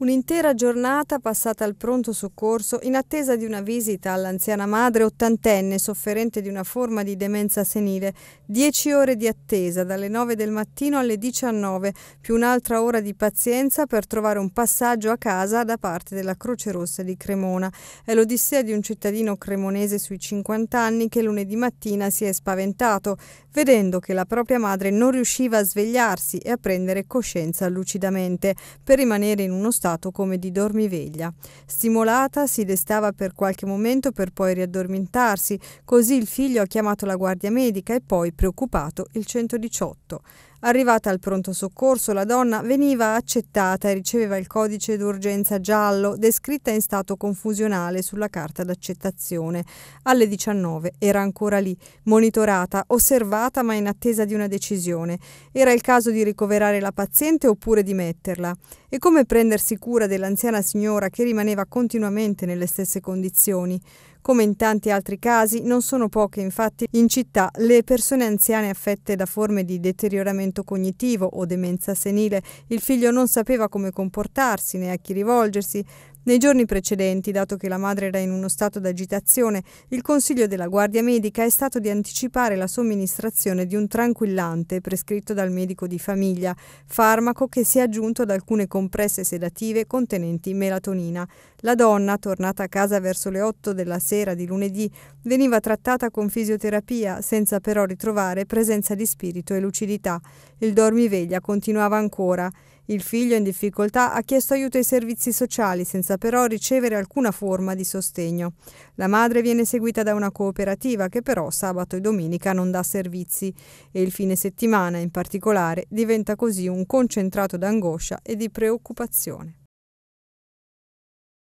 Un'intera giornata passata al pronto soccorso in attesa di una visita all'anziana madre ottantenne sofferente di una forma di demenza senile. Dieci ore di attesa dalle 9 del mattino alle 19, più un'altra ora di pazienza per trovare un passaggio a casa da parte della Croce Rossa di Cremona. È l'odissea di un cittadino cremonese sui 50 anni che lunedì mattina si è spaventato, vedendo che la propria madre non riusciva a svegliarsi e a prendere coscienza lucidamente per rimanere in uno stato stato come di dormiveglia. Stimolata si destava per qualche momento per poi riaddormentarsi, così il figlio ha chiamato la guardia medica e poi, preoccupato, il 118. Arrivata al pronto soccorso, la donna veniva accettata e riceveva il codice d'urgenza giallo, descritta in stato confusionale sulla carta d'accettazione. Alle 19 era ancora lì, monitorata, osservata ma in attesa di una decisione. Era il caso di ricoverare la paziente oppure di metterla. E come prendersi cura dell'anziana signora che rimaneva continuamente nelle stesse condizioni? Come in tanti altri casi, non sono poche infatti in città le persone anziane affette da forme di deterioramento cognitivo o demenza senile. Il figlio non sapeva come comportarsi né a chi rivolgersi. Nei giorni precedenti, dato che la madre era in uno stato d'agitazione, il consiglio della Guardia Medica è stato di anticipare la somministrazione di un tranquillante prescritto dal medico di famiglia, farmaco che si è aggiunto ad alcune compresse sedative contenenti melatonina. La donna, tornata a casa verso le 8 della sera, sera di lunedì veniva trattata con fisioterapia, senza però ritrovare presenza di spirito e lucidità. Il dormiveglia continuava ancora. Il figlio in difficoltà ha chiesto aiuto ai servizi sociali senza però ricevere alcuna forma di sostegno. La madre viene seguita da una cooperativa che però sabato e domenica non dà servizi e il fine settimana in particolare diventa così un concentrato d'angoscia e di preoccupazione.